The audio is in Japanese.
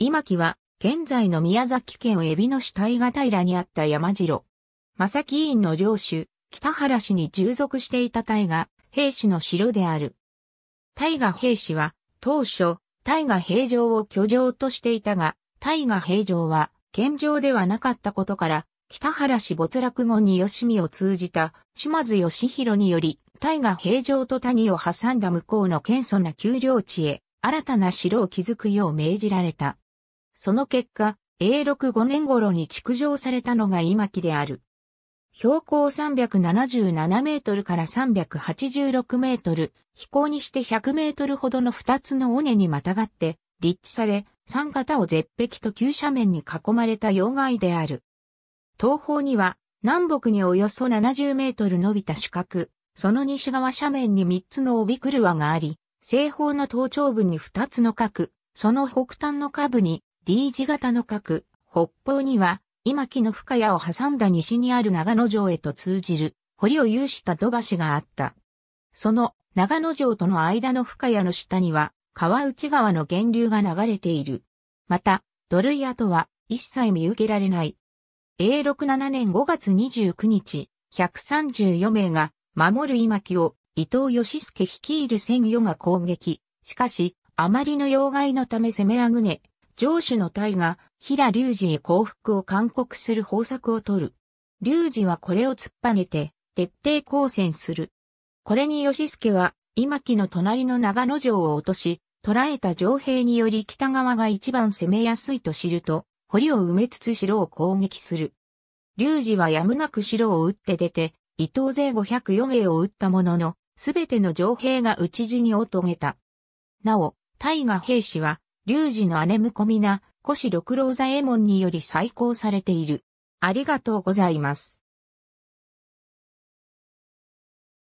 今木は、現在の宮崎県海老野市大河平にあった山城。正木院の領主、北原氏に従属していた大河、兵士の城である。大河兵士は、当初、大河平城を居城としていたが、大河平城は、現状ではなかったことから、北原氏没落後に吉見を通じた島津義弘により、大河平城と谷を挟んだ向こうの謙遜な丘陵地へ、新たな城を築くよう命じられた。その結果、永禄5年頃に築城されたのが今木である。標高377メートルから386メートル、飛行にして100メートルほどの2つの尾根にまたがって立地され、三方を絶壁と急斜面に囲まれた要害である。東方には南北におよそ70メートル伸びた四角、その西側斜面に3つの帯車があり、西方の頭頂部に2つの角、その北端の下部に D 字型の角、北方には、今木の深谷を挟んだ西にある長野城へと通じる、堀を有した土橋があった。その長野城との間の深谷の下には、川内川の源流が流れている。また、土塁跡は一切見受けられない。A67 年5月29日、134名が守る今木を伊藤義介率いる千余が攻撃。しかし、あまりの要害のため攻めあぐね、上主の隊が平隆二へ降伏を勧告する方策を取る。隆二はこれを突っぱねて、徹底抗戦する。これに吉助は、今木の隣の長野城を落とし、捕らえた城兵により北側が一番攻めやすいと知ると、堀を埋めつつ城を攻撃する。隆二はやむなく城を撃って出て、伊藤勢504名を撃ったものの、すべての城兵が討ち死にを遂げた。なお、大河兵士は、龍二の姉婿皆、紙六郎左衛門により再興されている。ありがとうございます。